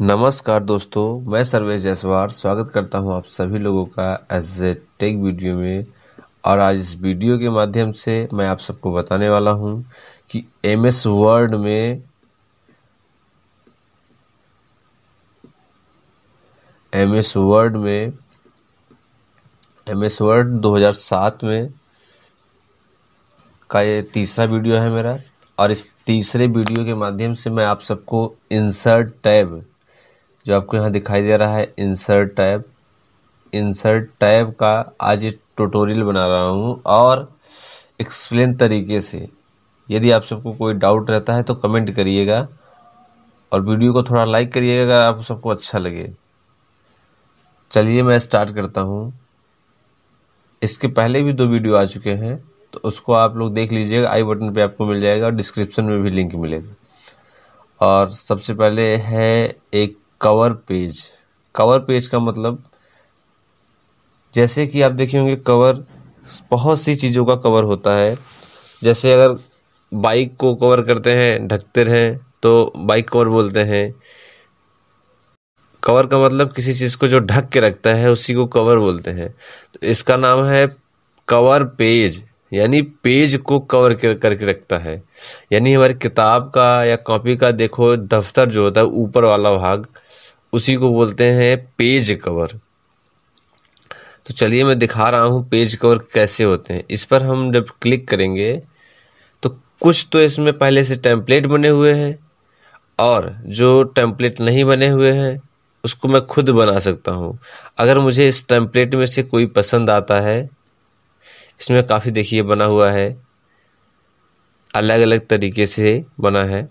नमस्कार दोस्तों मैं सर्वेश जायसवाल स्वागत करता हूं आप सभी लोगों का एज ए टेक वीडियो में और आज इस वीडियो के माध्यम से मैं आप सबको बताने वाला हूं कि एम एस वर्ड में एम एस वर्ड में एम एस वर्ड 2007 में का ये तीसरा वीडियो है मेरा और इस तीसरे वीडियो के माध्यम से मैं आप सबको इंसर्ट टैब जो आपको यहाँ दिखाई दे रहा है इंसर्ट टैब इंसर्ट टैब का आज ये ट्यूटोरियल बना रहा हूँ और एक्सप्लेन तरीके से यदि आप सबको कोई डाउट रहता है तो कमेंट करिएगा और वीडियो को थोड़ा लाइक करिएगा अगर आप सबको अच्छा लगे चलिए मैं स्टार्ट करता हूँ इसके पहले भी दो वीडियो आ चुके हैं तो उसको आप लोग देख लीजिएगा आई बटन पे आपको मिल जाएगा और डिस्क्रिप्शन में भी लिंक मिलेगा और सबसे पहले है एक कवर पेज कवर पेज का मतलब जैसे कि आप देखे होंगे कवर बहुत सी चीज़ों का कवर होता है जैसे अगर बाइक को कवर करते हैं ढकते रहें तो बाइक कवर बोलते हैं कवर का मतलब किसी चीज़ को जो ढक के रखता है उसी को कवर बोलते हैं तो इसका नाम है कवर पेज यानी पेज को कवर कर करके रखता है यानी हमारी किताब का या कॉपी का देखो दफ्तर जो होता है ऊपर वाला भाग उसी को बोलते हैं पेज कवर तो चलिए मैं दिखा रहा हूँ पेज कवर कैसे होते हैं इस पर हम जब क्लिक करेंगे तो कुछ तो इसमें पहले से टेम्पलेट बने हुए हैं और जो टेम्पलेट नहीं बने हुए हैं उसको मैं खुद बना सकता हूँ अगर मुझे इस टेम्पलेट में से कोई पसंद आता है इसमें काफ़ी देखिए बना हुआ है अलग अलग तरीके से बना है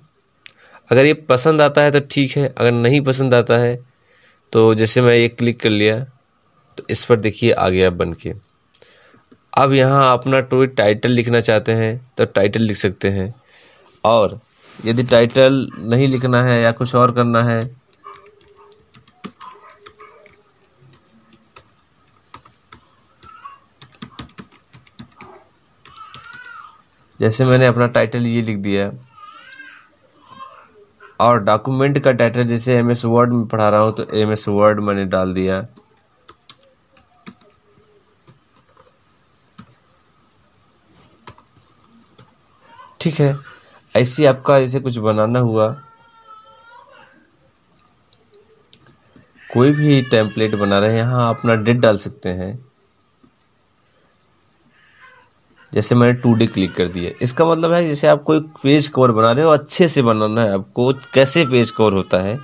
अगर ये पसंद आता है तो ठीक है अगर नहीं पसंद आता है तो जैसे मैं ये क्लिक कर लिया तो इस पर देखिए आ गया बन के अब यहाँ अपना टोई टाइटल लिखना चाहते हैं तो टाइटल लिख सकते हैं और यदि टाइटल नहीं लिखना है या कुछ और करना है जैसे मैंने अपना टाइटल ये लिख दिया और डॉक्यूमेंट का टाइटल जैसे एम एस वर्ड में पढ़ा रहा हूँ तो एम एस वर्ड मैंने डाल दिया ठीक है ऐसे आपका जैसे कुछ बनाना हुआ कोई भी टेम्पलेट बना रहे हैं यहाँ अपना डेट डाल सकते हैं जैसे मैंने टू डी क्लिक कर दिया इसका मतलब है जैसे आप कोई पेज कवर बना रहे हो अच्छे से बनाना है आपको कैसे पेज कवर होता है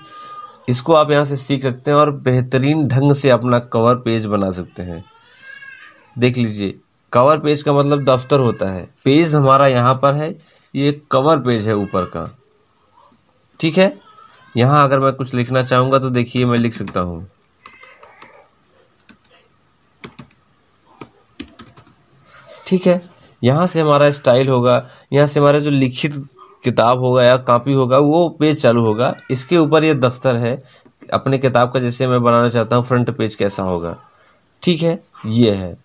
इसको आप यहाँ से सीख सकते हैं और बेहतरीन ढंग से अपना कवर पेज बना सकते हैं देख लीजिए कवर पेज का मतलब दफ्तर होता है पेज हमारा यहाँ पर है ये कवर पेज है ऊपर का ठीक है यहाँ अगर मैं कुछ लिखना चाहूँगा तो देखिए मैं लिख सकता हूँ ठीक है यहाँ से हमारा स्टाइल होगा यहाँ से हमारा जो लिखित किताब होगा या कापी होगा वो पेज चालू होगा इसके ऊपर ये दफ्तर है अपने किताब का जैसे मैं बनाना चाहता हूँ फ्रंट पेज कैसा होगा ठीक है ये है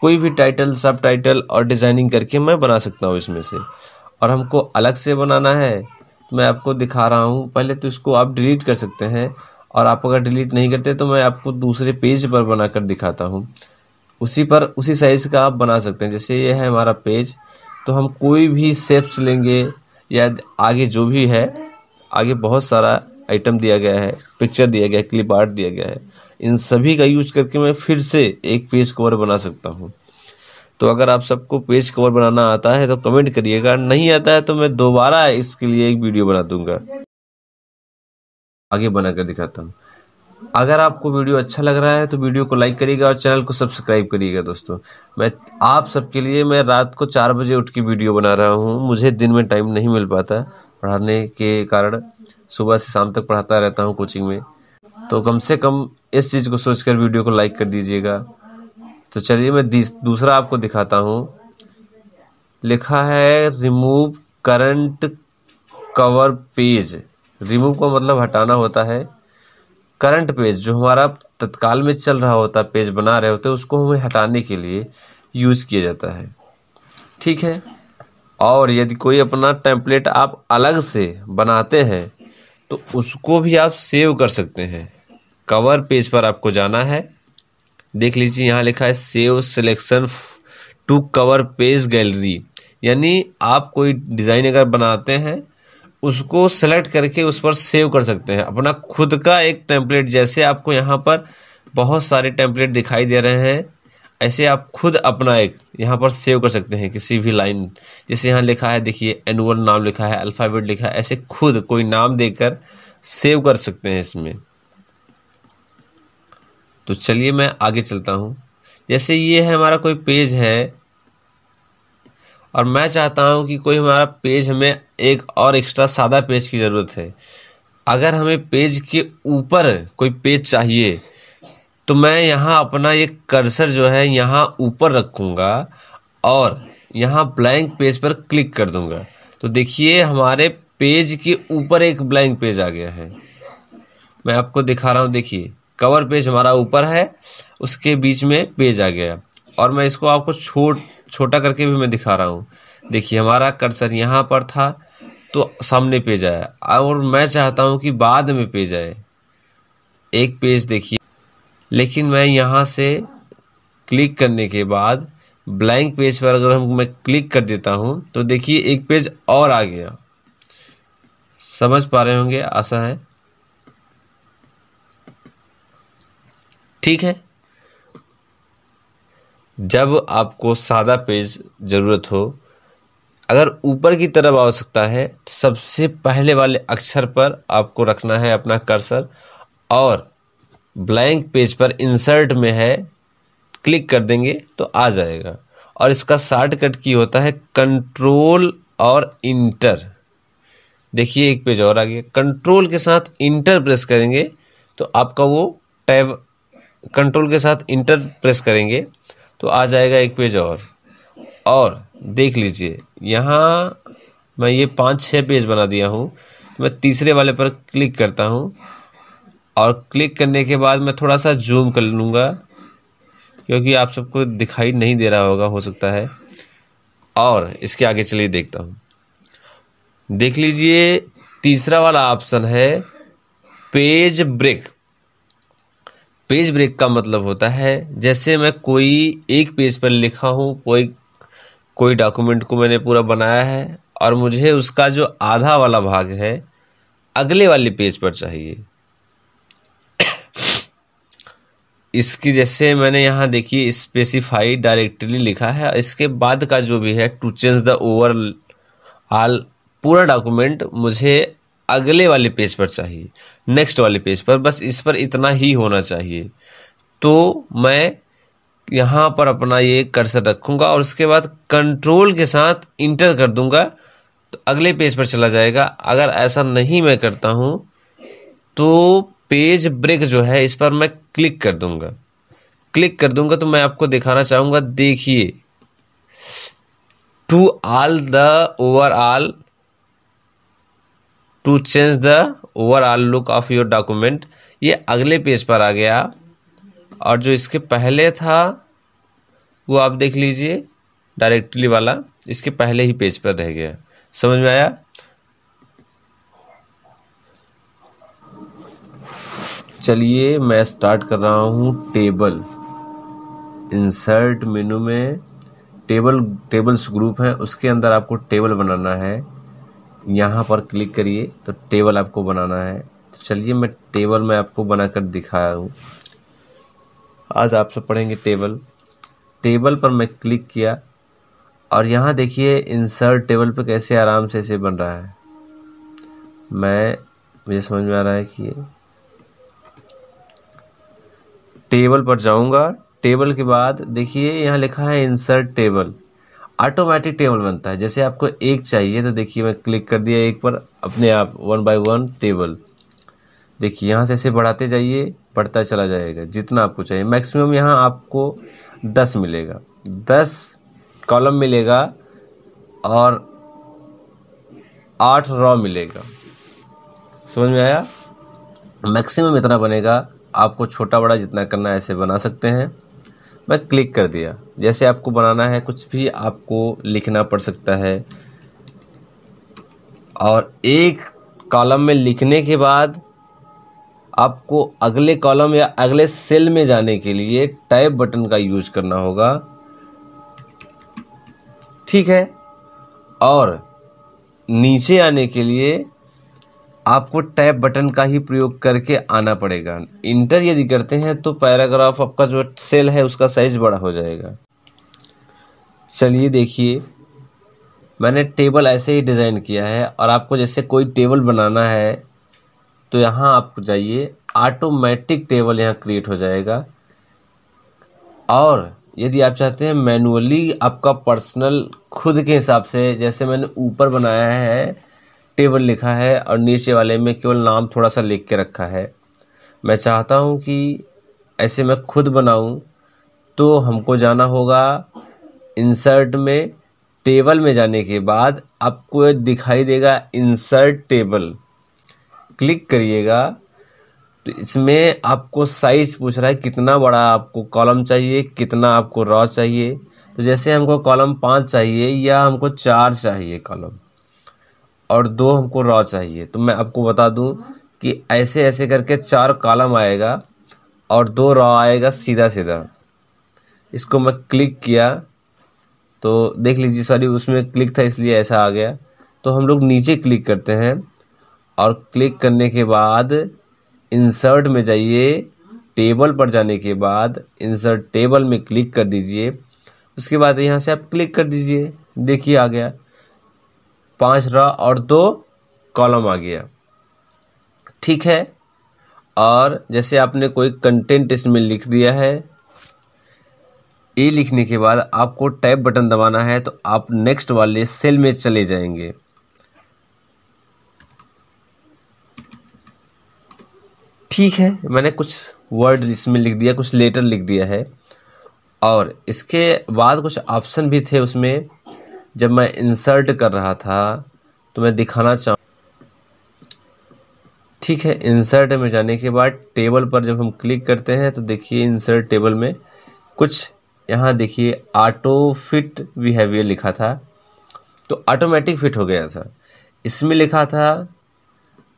कोई भी टाइटल सब टाइटल और डिज़ाइनिंग करके मैं बना सकता हूँ इसमें से और हमको अलग से बनाना है मैं आपको दिखा रहा हूँ पहले तो इसको आप डिलीट कर सकते हैं और आप अगर डिलीट नहीं करते तो मैं आपको दूसरे पेज पर बनाकर दिखाता हूँ उसी पर उसी साइज़ का आप बना सकते हैं जैसे ये है हमारा पेज तो हम कोई भी सेप्स लेंगे या आगे जो भी है आगे बहुत सारा आइटम दिया गया है पिक्चर दिया गया है क्लिप आर्ट दिया गया है इन सभी का यूज करके मैं फिर से एक पेज कवर बना सकता हूँ तो अगर आप सबको पेज कवर बनाना आता है तो कमेंट करिएगा नहीं आता है तो मैं दोबारा इसके लिए एक वीडियो बना दूंगा आगे बना कर दिखाता हूँ अगर आपको वीडियो अच्छा लग रहा है तो वीडियो को लाइक करिएगा और चैनल को सब्सक्राइब करिएगा दोस्तों मैं आप सबके लिए मैं रात को चार बजे उठ के वीडियो बना रहा हूँ मुझे दिन में टाइम नहीं मिल पाता पढ़ाने के कारण सुबह से शाम तक पढ़ाता रहता हूँ कोचिंग में तो कम से कम इस चीज़ को सोचकर वीडियो को लाइक कर दीजिएगा तो चलिए मैं दूसरा आपको दिखाता हूँ लिखा है remove current cover page remove का मतलब हटाना होता है करंट पेज जो हमारा तत्काल में चल रहा होता है पेज बना रहे होते हैं उसको हमें हटाने के लिए यूज किया जाता है ठीक है और यदि कोई अपना टेम्पलेट आप अलग से बनाते हैं तो उसको भी आप सेव कर सकते हैं कवर पेज पर आपको जाना है देख लीजिए यहाँ लिखा है save selection to cover page gallery यानी आप कोई डिज़ाइन अगर बनाते हैं उसको सेलेक्ट करके उस पर सेव कर सकते हैं अपना खुद का एक टेम्पलेट जैसे आपको यहाँ पर बहुत सारे टेम्पलेट दिखाई दे रहे हैं ऐसे आप खुद अपना एक यहाँ पर सेव कर सकते हैं किसी भी लाइन जैसे यहाँ लिखा है देखिए एनुअल नाम लिखा है अल्फ़ाबेट लिखा है ऐसे खुद कोई नाम देकर सेव कर सकते हैं इसमें तो चलिए मैं आगे चलता हूँ जैसे ये है हमारा कोई पेज है और मैं चाहता हूँ कि कोई हमारा पेज हमें एक और एक्स्ट्रा सादा पेज की ज़रूरत है अगर हमें पेज के ऊपर कोई पेज चाहिए तो मैं यहाँ अपना ये कर्सर जो है यहाँ ऊपर रखूँगा और यहाँ ब्लैंक पेज पर क्लिक कर दूँगा तो देखिए हमारे पेज के ऊपर एक ब्लैंक पेज आ गया है मैं आपको दिखा रहा हूँ देखिए कवर पेज हमारा ऊपर है उसके बीच में पेज आ गया और मैं इसको आपको छोट छोटा करके भी मैं दिखा रहा हूँ देखिए हमारा कर्सर यहाँ पर था तो सामने पेज आया और मैं चाहता हूँ कि बाद में पेज आए एक पेज देखिए लेकिन मैं यहाँ से क्लिक करने के बाद ब्लैंक पेज पर अगर हम मैं क्लिक कर देता हूँ तो देखिए एक पेज और आ गया समझ पा रहे होंगे आशा है ठीक है जब आपको सादा पेज ज़रूरत हो अगर ऊपर की तरफ आवश्यकता है तो सबसे पहले वाले अक्षर पर आपको रखना है अपना कर्सर और ब्लैंक पेज पर इंसर्ट में है क्लिक कर देंगे तो आ जाएगा और इसका शॉर्टकट की होता है कंट्रोल और इंटर देखिए एक पेज और आ गया कंट्रोल के साथ इंटर प्रेस करेंगे तो आपका वो टैब कंट्रोल के साथ इंटर प्रेस करेंगे तो आ जाएगा एक पेज और और देख लीजिए यहाँ मैं ये पाँच छः पेज बना दिया हूँ तो मैं तीसरे वाले पर क्लिक करता हूँ और क्लिक करने के बाद मैं थोड़ा सा जूम कर लूँगा क्योंकि आप सबको दिखाई नहीं दे रहा होगा हो सकता है और इसके आगे चलिए देखता हूँ देख लीजिए तीसरा वाला ऑप्शन है पेज ब्रेक पेज ब्रेक का मतलब होता है जैसे मैं कोई एक पेज पर लिखा हूँ कोई कोई डॉक्यूमेंट को मैंने पूरा बनाया है और मुझे उसका जो आधा वाला भाग है अगले वाले पेज पर चाहिए इसकी जैसे मैंने यहाँ देखिए स्पेसिफाई डायरेक्टली लिखा है इसके बाद का जो भी है to change the overall पूरा डॉक्यूमेंट मुझे अगले वाले पेज पर चाहिए नेक्स्ट वाले पेज पर बस इस पर इतना ही होना चाहिए तो मैं यहाँ पर अपना ये कर्सर रखूँगा और उसके बाद कंट्रोल के साथ इंटर कर दूँगा तो अगले पेज पर चला जाएगा अगर ऐसा नहीं मैं करता हूँ तो पेज ब्रेक जो है इस पर मैं क्लिक कर दूँगा क्लिक कर दूँगा तो मैं आपको दिखाना चाहूँगा देखिए to all the overall to change the overall look of your document ये अगले पेज पर आ गया और जो इसके पहले था वो आप देख लीजिए डायरेक्टली वाला इसके पहले ही पेज पर रह गया समझ में आया चलिए मैं स्टार्ट कर रहा हूँ टेबल इंसर्ट मेनू में टेबल टेबल्स ग्रुप है उसके अंदर आपको टेबल बनाना है यहाँ पर क्लिक करिए तो टेबल आपको बनाना है तो चलिए मैं टेबल में आपको बनाकर दिखाया हूँ आज आप सब पढ़ेंगे टेबल टेबल पर मैं क्लिक किया और यहाँ देखिए इंसर्ट टेबल पर कैसे आराम से इसे बन रहा है मैं मुझे समझ में आ रहा है कि टेबल पर जाऊंगा टेबल के बाद देखिए यहाँ लिखा है इंसर्ट टेबल ऑटोमेटिक टेबल बनता है जैसे आपको एक चाहिए तो देखिए मैं क्लिक कर दिया एक पर अपने आप वन बाय वन टेबल देखिए यहाँ से ऐसे बढ़ाते जाइए बढ़ता चला जाएगा जितना आपको चाहिए मैक्सिमम यहाँ आपको दस मिलेगा दस कॉलम मिलेगा और आठ रॉ मिलेगा समझ में आया मैक्सिमम इतना बनेगा आपको छोटा बड़ा जितना करना है ऐसे बना सकते हैं मैं क्लिक कर दिया जैसे आपको बनाना है कुछ भी आपको लिखना पड़ सकता है और एक कॉलम में लिखने के बाद आपको अगले कॉलम या अगले सेल में जाने के लिए टाइप बटन का यूज करना होगा ठीक है और नीचे आने के लिए आपको टैप बटन का ही प्रयोग करके आना पड़ेगा इंटर यदि करते हैं तो पैराग्राफ आपका जो सेल है उसका साइज बड़ा हो जाएगा चलिए देखिए मैंने टेबल ऐसे ही डिज़ाइन किया है और आपको जैसे कोई टेबल बनाना है तो यहाँ आप जाइए ऑटोमेटिक टेबल यहाँ क्रिएट हो जाएगा और यदि आप चाहते हैं मैनुअली आपका पर्सनल खुद के हिसाब से जैसे मैंने ऊपर बनाया है टेबल लिखा है और नीचे वाले में केवल नाम थोड़ा सा लिख के रखा है मैं चाहता हूँ कि ऐसे मैं खुद बनाऊँ तो हमको जाना होगा इंसर्ट में टेबल में जाने के बाद आपको दिखाई देगा इंसर्ट टेबल क्लिक करिएगा तो इसमें आपको साइज पूछ रहा है कितना बड़ा आपको कॉलम चाहिए कितना आपको रॉ चाहिए तो जैसे हमको कॉलम पाँच चाहिए या हमको चार चाहिए कॉलम और दो हमको रॉ चाहिए तो मैं आपको बता दूं कि ऐसे ऐसे करके चार कॉलम आएगा और दो रॉ आएगा सीधा सीधा इसको मैं क्लिक किया तो देख लीजिए सॉरी उसमें क्लिक था इसलिए ऐसा आ गया तो हम लोग नीचे क्लिक करते हैं और क्लिक करने के बाद इंसर्ट में जाइए टेबल पर जाने के बाद इंसर्ट टेबल में क्लिक कर दीजिए उसके बाद यहाँ से आप क्लिक कर दीजिए देखिए आ गया पांच र और दो कॉलम आ गया ठीक है और जैसे आपने कोई कंटेंट इसमें लिख दिया है ए लिखने के बाद आपको टैब बटन दबाना है तो आप नेक्स्ट वाले सेल में चले जाएंगे ठीक है मैंने कुछ वर्ड इसमें लिख दिया कुछ लेटर लिख दिया है और इसके बाद कुछ ऑप्शन भी थे उसमें जब मैं इंसर्ट कर रहा था तो मैं दिखाना चाहूँ ठीक है इंसर्ट में जाने के बाद टेबल पर जब हम क्लिक करते हैं तो देखिए इंसर्ट टेबल में कुछ यहाँ देखिए ऑटो फिट बिहेवियर लिखा था तो ऑटोमेटिक फिट हो गया था इसमें लिखा था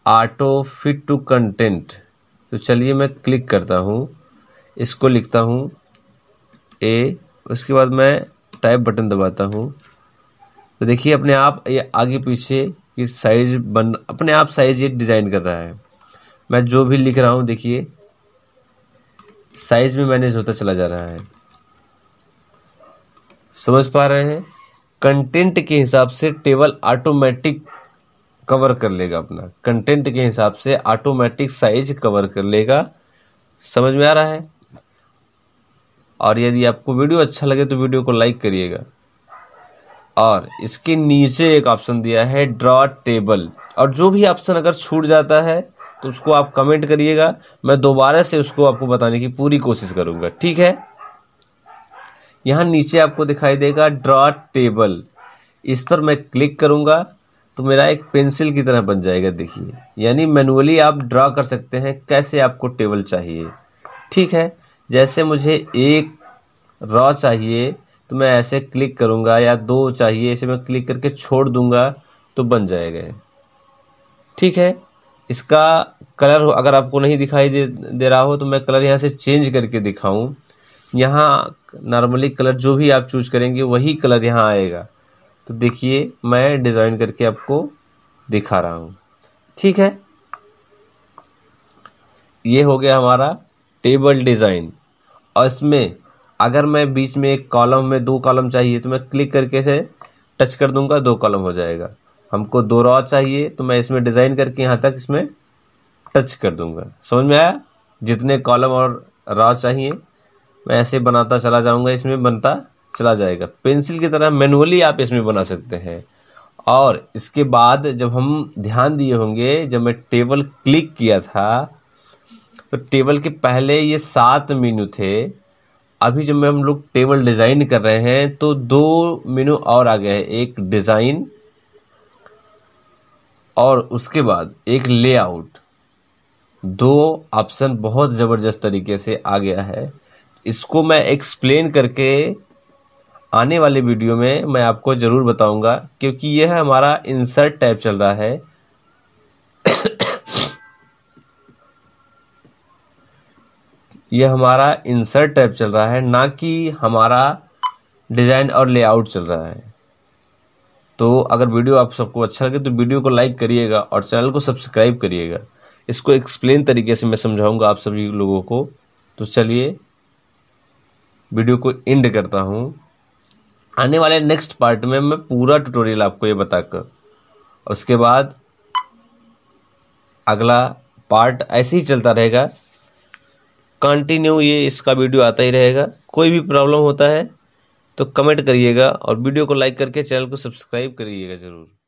ऑटो फिट टू कंटेंट तो चलिए मैं क्लिक करता हूँ इसको लिखता हूँ ए उसके बाद मैं टाइप बटन दबाता हूँ तो देखिए अपने आप ये आगे पीछे की साइज बन अपने आप साइज ये डिज़ाइन कर रहा है मैं जो भी लिख रहा हूँ देखिए साइज में मैनेज होता चला जा रहा है समझ पा रहे हैं कंटेंट के हिसाब से टेबल ऑटोमेटिक कवर कर लेगा अपना कंटेंट के हिसाब से ऑटोमेटिक साइज कवर कर लेगा समझ में आ रहा है और यदि आपको वीडियो अच्छा लगे तो वीडियो को लाइक करिएगा और इसके नीचे एक ऑप्शन दिया है ड्रॉ टेबल और जो भी ऑप्शन अगर छूट जाता है तो उसको आप कमेंट करिएगा मैं दोबारा से उसको आपको बताने की पूरी कोशिश करूँगा ठीक है यहाँ नीचे आपको दिखाई देगा ड्रॉ टेबल इस पर मैं क्लिक करूँगा तो मेरा एक पेंसिल की तरह बन जाएगा देखिए यानी मैनुअली आप ड्रॉ कर सकते हैं कैसे आपको टेबल चाहिए ठीक है जैसे मुझे एक रॉ चाहिए तो मैं ऐसे क्लिक करूँगा या दो चाहिए इसे मैं क्लिक करके छोड़ दूँगा तो बन जाएगा ठीक है इसका कलर अगर आपको नहीं दिखाई दे दे रहा हो तो मैं कलर यहाँ से चेंज करके दिखाऊँ यहाँ नॉर्मली कलर जो भी आप चूज करेंगे वही कलर यहाँ आएगा तो देखिए मैं डिज़ाइन करके आपको दिखा रहा हूँ ठीक है ये हो गया हमारा टेबल डिज़ाइन और इसमें अगर मैं बीच में एक कॉलम में दो कॉलम चाहिए तो मैं क्लिक करके से टच कर दूंगा दो कॉलम हो जाएगा हमको दो रॉ चाहिए तो मैं इसमें डिज़ाइन करके यहाँ तक इसमें टच कर दूंगा समझ में आया जितने कॉलम और रॉ चाहिए मैं ऐसे बनाता चला जाऊंगा इसमें बनता चला जाएगा पेंसिल की तरह मैनुअली आप इसमें बना सकते हैं और इसके बाद जब हम ध्यान दिए होंगे जब मैं टेबल क्लिक किया था तो टेबल के पहले ये सात मीनू थे अभी जब हम लोग टेबल डिज़ाइन कर रहे हैं तो दो मेनू और आ गए हैं एक डिज़ाइन और उसके बाद एक लेआउट दो ऑप्शन बहुत ज़बरदस्त तरीके से आ गया है इसको मैं एक्सप्लेन करके आने वाले वीडियो में मैं आपको ज़रूर बताऊंगा क्योंकि यह हमारा इंसर्ट टाइप चल रहा है ये हमारा इंसर्ट टैब चल रहा है ना कि हमारा डिज़ाइन और लेआउट चल रहा है तो अगर वीडियो आप सबको अच्छा लगे तो वीडियो को लाइक करिएगा और चैनल को सब्सक्राइब करिएगा इसको एक्सप्लेन तरीके से मैं समझाऊंगा आप सभी लोगों को तो चलिए वीडियो को एंड करता हूँ आने वाले नेक्स्ट पार्ट में मैं पूरा ट्यूटोरियल आपको ये बताकर उसके बाद अगला पार्ट ऐसे ही चलता रहेगा कंटिन्यू ये इसका वीडियो आता ही रहेगा कोई भी प्रॉब्लम होता है तो कमेंट करिएगा और वीडियो को लाइक करके चैनल को सब्सक्राइब करिएगा ज़रूर